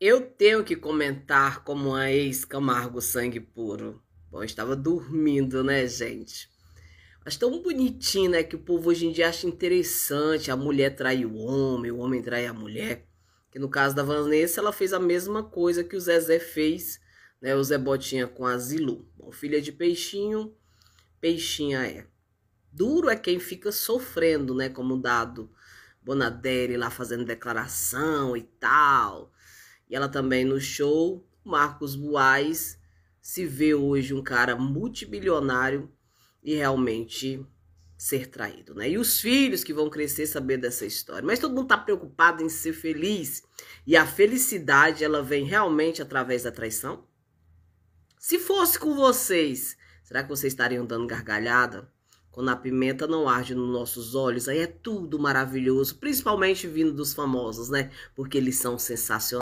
Eu tenho que comentar como a ex-Camargo Sangue Puro. Bom, eu estava dormindo, né, gente? Mas tão bonitinho, né, que o povo hoje em dia acha interessante. A mulher trai o homem, o homem trai a mulher. Que no caso da Vanessa, ela fez a mesma coisa que o Zezé fez, né, o Zé Botinha com a Zilu. Bom, filha de peixinho, peixinha é. Duro é quem fica sofrendo, né? Como o dado Bonadelli lá fazendo declaração e tal. E ela também no show, Marcos Buais se vê hoje um cara multibilionário e realmente ser traído, né? E os filhos que vão crescer saber dessa história. Mas todo mundo tá preocupado em ser feliz. E a felicidade, ela vem realmente através da traição? Se fosse com vocês, será que vocês estariam dando gargalhada? Quando a pimenta não arde nos nossos olhos, aí é tudo maravilhoso, principalmente vindo dos famosos, né? Porque eles são sensacionais.